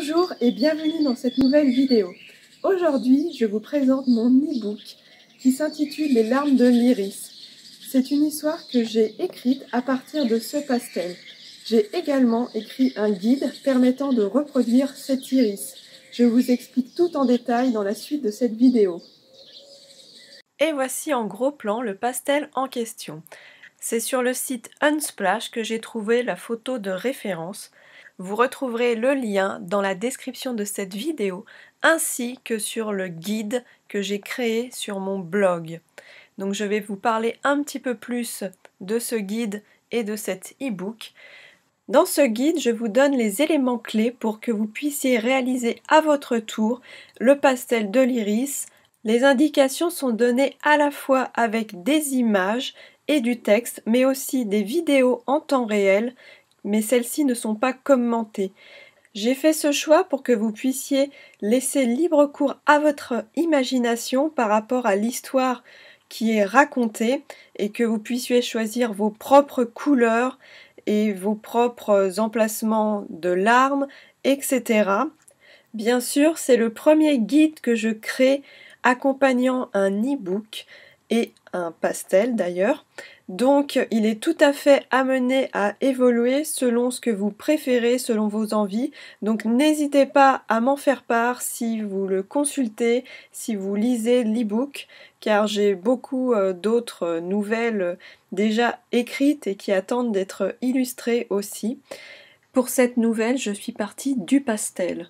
Bonjour et bienvenue dans cette nouvelle vidéo. Aujourd'hui, je vous présente mon e-book qui s'intitule Les larmes de l'iris. C'est une histoire que j'ai écrite à partir de ce pastel. J'ai également écrit un guide permettant de reproduire cet iris. Je vous explique tout en détail dans la suite de cette vidéo. Et voici en gros plan le pastel en question. C'est sur le site Unsplash que j'ai trouvé la photo de référence. Vous retrouverez le lien dans la description de cette vidéo ainsi que sur le guide que j'ai créé sur mon blog. Donc je vais vous parler un petit peu plus de ce guide et de cet e-book. Dans ce guide, je vous donne les éléments clés pour que vous puissiez réaliser à votre tour le pastel de l'iris. Les indications sont données à la fois avec des images et du texte, mais aussi des vidéos en temps réel, mais celles-ci ne sont pas commentées. J'ai fait ce choix pour que vous puissiez laisser libre cours à votre imagination par rapport à l'histoire qui est racontée et que vous puissiez choisir vos propres couleurs et vos propres emplacements de larmes, etc. Bien sûr, c'est le premier guide que je crée accompagnant un e-book et un pastel d'ailleurs. Donc il est tout à fait amené à évoluer selon ce que vous préférez, selon vos envies. Donc n'hésitez pas à m'en faire part si vous le consultez, si vous lisez l'ebook, car j'ai beaucoup euh, d'autres euh, nouvelles euh, déjà écrites et qui attendent d'être illustrées aussi. Pour cette nouvelle, je suis partie du pastel.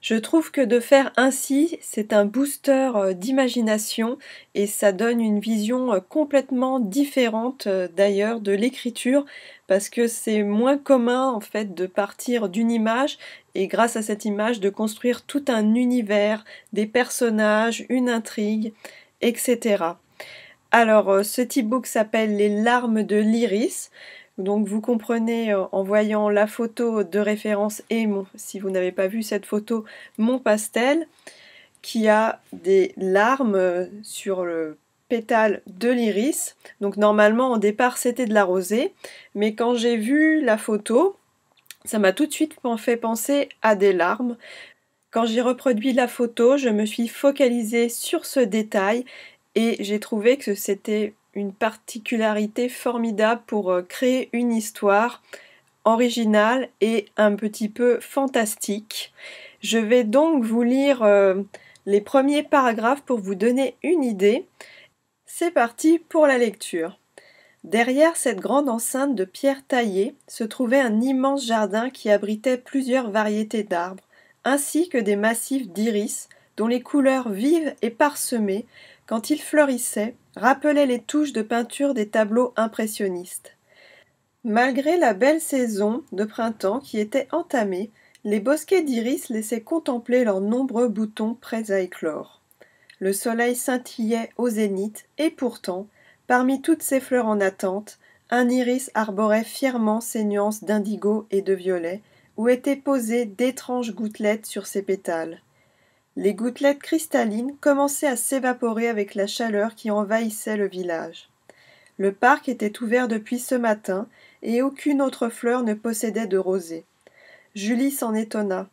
Je trouve que de faire ainsi, c'est un booster euh, d'imagination et ça donne une vision euh, complètement différente euh, d'ailleurs de l'écriture parce que c'est moins commun en fait de partir d'une image et grâce à cette image de construire tout un univers, des personnages, une intrigue, etc. Alors, ce e-book s'appelle Les larmes de l'iris. Donc vous comprenez euh, en voyant la photo de référence et mon, si vous n'avez pas vu cette photo, mon pastel qui a des larmes euh, sur le pétale de l'iris. Donc normalement au départ c'était de la rosée, mais quand j'ai vu la photo, ça m'a tout de suite fait penser à des larmes. Quand j'ai reproduit la photo, je me suis focalisée sur ce détail et j'ai trouvé que c'était une particularité formidable pour euh, créer une histoire originale et un petit peu fantastique. Je vais donc vous lire euh, les premiers paragraphes pour vous donner une idée. C'est parti pour la lecture. Derrière cette grande enceinte de pierre taillées se trouvait un immense jardin qui abritait plusieurs variétés d'arbres, ainsi que des massifs d'iris dont les couleurs vives et parsemées quand il fleurissait, rappelait les touches de peinture des tableaux impressionnistes. Malgré la belle saison de printemps qui était entamée, les bosquets d'iris laissaient contempler leurs nombreux boutons prêts à éclore. Le soleil scintillait au zénith, et pourtant, parmi toutes ces fleurs en attente, un iris arborait fièrement ses nuances d'indigo et de violet, où étaient posées d'étranges gouttelettes sur ses pétales. Les gouttelettes cristallines commençaient à s'évaporer avec la chaleur qui envahissait le village. Le parc était ouvert depuis ce matin, et aucune autre fleur ne possédait de rosée. Julie s'en étonna.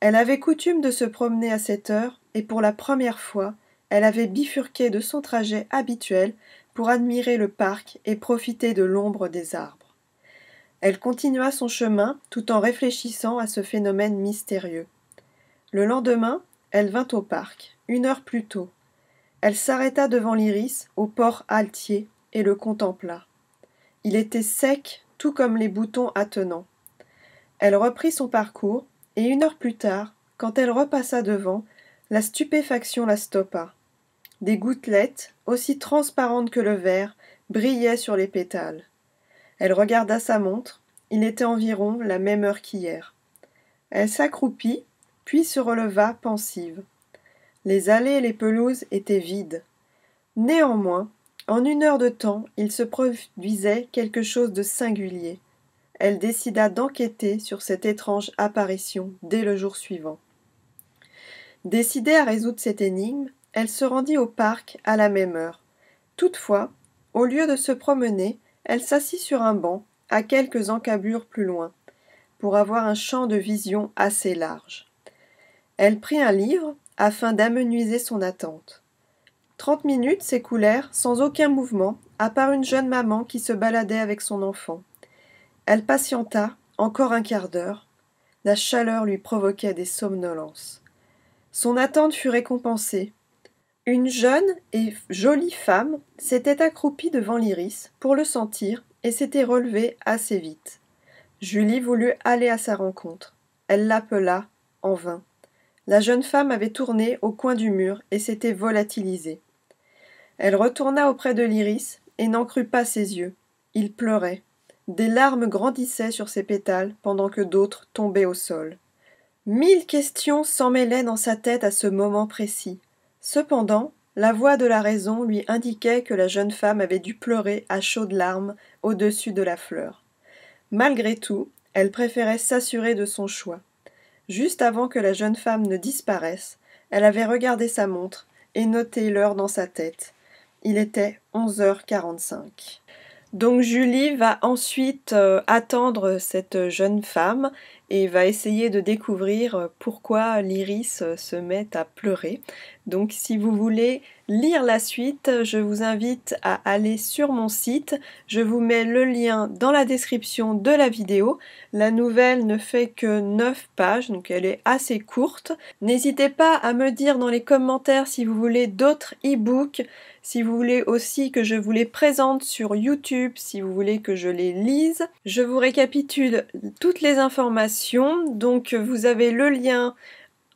Elle avait coutume de se promener à cette heure, et pour la première fois, elle avait bifurqué de son trajet habituel pour admirer le parc et profiter de l'ombre des arbres. Elle continua son chemin tout en réfléchissant à ce phénomène mystérieux. Le lendemain, elle vint au parc, une heure plus tôt. Elle s'arrêta devant l'iris, au port altier, et le contempla. Il était sec, tout comme les boutons attenants. Elle reprit son parcours, et une heure plus tard, quand elle repassa devant, la stupéfaction la stoppa. Des gouttelettes, aussi transparentes que le verre, brillaient sur les pétales. Elle regarda sa montre, il était environ la même heure qu'hier. Elle s'accroupit puis se releva pensive. Les allées et les pelouses étaient vides. Néanmoins, en une heure de temps, il se produisait quelque chose de singulier. Elle décida d'enquêter sur cette étrange apparition dès le jour suivant. Décidée à résoudre cette énigme, elle se rendit au parc à la même heure. Toutefois, au lieu de se promener, elle s'assit sur un banc, à quelques encablures plus loin, pour avoir un champ de vision assez large. Elle prit un livre afin d'amenuiser son attente. Trente minutes s'écoulèrent sans aucun mouvement, à part une jeune maman qui se baladait avec son enfant. Elle patienta encore un quart d'heure. La chaleur lui provoquait des somnolences. Son attente fut récompensée. Une jeune et jolie femme s'était accroupie devant l'iris pour le sentir et s'était relevée assez vite. Julie voulut aller à sa rencontre. Elle l'appela en vain. La jeune femme avait tourné au coin du mur et s'était volatilisée. Elle retourna auprès de l'iris et n'en crut pas ses yeux. Il pleurait. Des larmes grandissaient sur ses pétales pendant que d'autres tombaient au sol. Mille questions s'emmêlaient dans sa tête à ce moment précis. Cependant, la voix de la raison lui indiquait que la jeune femme avait dû pleurer à chaudes larmes au-dessus de la fleur. Malgré tout, elle préférait s'assurer de son choix. Juste avant que la jeune femme ne disparaisse, elle avait regardé sa montre et noté l'heure dans sa tête. Il était 11h45. Donc Julie va ensuite euh, attendre cette jeune femme et va essayer de découvrir euh, pourquoi l'iris euh, se met à pleurer. Donc si vous voulez lire la suite, je vous invite à aller sur mon site. Je vous mets le lien dans la description de la vidéo. La nouvelle ne fait que 9 pages, donc elle est assez courte. N'hésitez pas à me dire dans les commentaires si vous voulez d'autres e-books, si vous voulez aussi que je vous les présente sur YouTube, si vous voulez que je les lise. Je vous récapitule toutes les informations donc vous avez le lien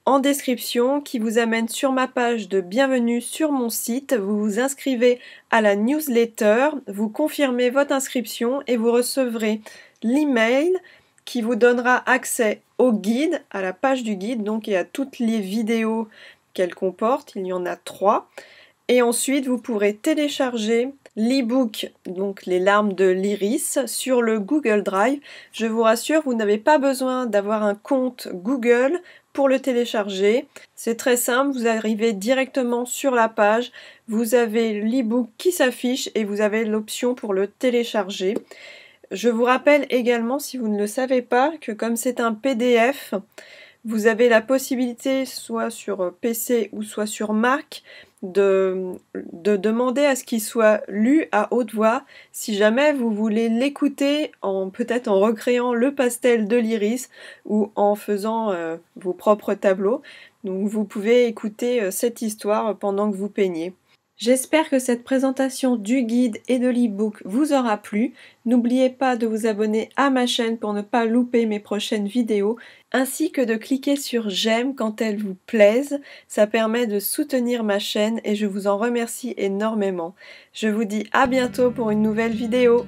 en description qui vous amène sur ma page de bienvenue sur mon site. Vous vous inscrivez à la newsletter, vous confirmez votre inscription et vous recevrez l'email qui vous donnera accès au guide, à la page du guide, donc et à toutes les vidéos qu'elle comporte. Il y en a trois. Et ensuite, vous pourrez télécharger l'ebook donc les larmes de l'iris, sur le Google Drive. Je vous rassure, vous n'avez pas besoin d'avoir un compte Google pour le télécharger. C'est très simple, vous arrivez directement sur la page, vous avez l'ebook qui s'affiche et vous avez l'option pour le télécharger. Je vous rappelle également, si vous ne le savez pas, que comme c'est un PDF, vous avez la possibilité, soit sur PC ou soit sur Mac, de, demander à ce qu'il soit lu à haute voix. Si jamais vous voulez l'écouter, en, peut-être en recréant le pastel de l'iris ou en faisant euh, vos propres tableaux. Donc vous pouvez écouter euh, cette histoire pendant que vous peignez. J'espère que cette présentation du guide et de l'e-book vous aura plu. N'oubliez pas de vous abonner à ma chaîne pour ne pas louper mes prochaines vidéos, ainsi que de cliquer sur j'aime quand elles vous plaisent. Ça permet de soutenir ma chaîne et je vous en remercie énormément. Je vous dis à bientôt pour une nouvelle vidéo.